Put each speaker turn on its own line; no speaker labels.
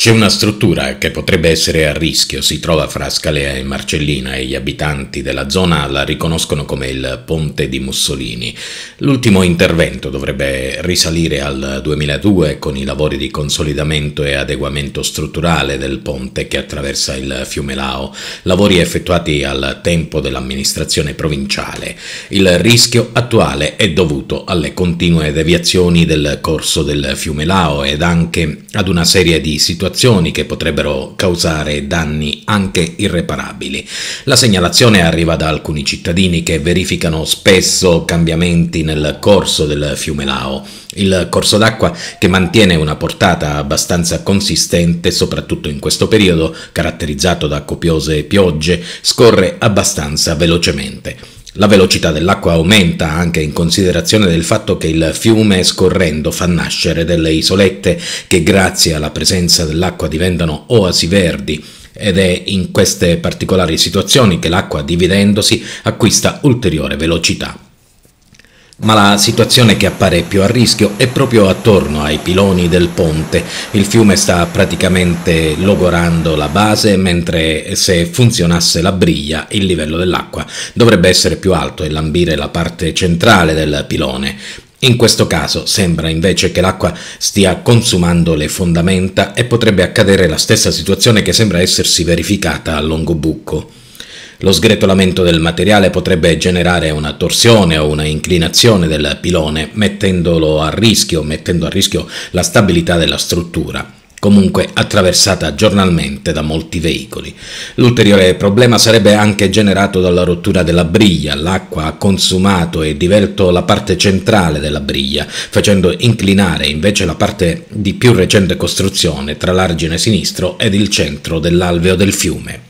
C'è una struttura che potrebbe essere a rischio, si trova fra Scalea e Marcellina e gli abitanti della zona la riconoscono come il Ponte di Mussolini. L'ultimo intervento dovrebbe risalire al 2002 con i lavori di consolidamento e adeguamento strutturale del ponte che attraversa il fiume Lao, lavori effettuati al tempo dell'amministrazione provinciale. Il rischio attuale è dovuto alle continue deviazioni del corso del fiume Lao ed anche ad una serie di situazioni situazioni che potrebbero causare danni anche irreparabili. La segnalazione arriva da alcuni cittadini che verificano spesso cambiamenti nel corso del fiume Lao, il corso d'acqua che mantiene una portata abbastanza consistente, soprattutto in questo periodo caratterizzato da copiose piogge, scorre abbastanza velocemente. La velocità dell'acqua aumenta anche in considerazione del fatto che il fiume scorrendo fa nascere delle isolette che grazie alla presenza dell'acqua diventano oasi verdi ed è in queste particolari situazioni che l'acqua dividendosi acquista ulteriore velocità. Ma la situazione che appare più a rischio è proprio attorno ai piloni del ponte. Il fiume sta praticamente logorando la base, mentre se funzionasse la briglia il livello dell'acqua dovrebbe essere più alto e lambire la parte centrale del pilone. In questo caso sembra invece che l'acqua stia consumando le fondamenta e potrebbe accadere la stessa situazione che sembra essersi verificata a Longobucco. Lo sgretolamento del materiale potrebbe generare una torsione o una inclinazione del pilone, mettendolo a rischio, mettendo a rischio la stabilità della struttura comunque attraversata giornalmente da molti veicoli. L'ulteriore problema sarebbe anche generato dalla rottura della briglia. L'acqua ha consumato e divelto la parte centrale della briglia, facendo inclinare invece la parte di più recente costruzione tra l'argine sinistro ed il centro dell'alveo del fiume.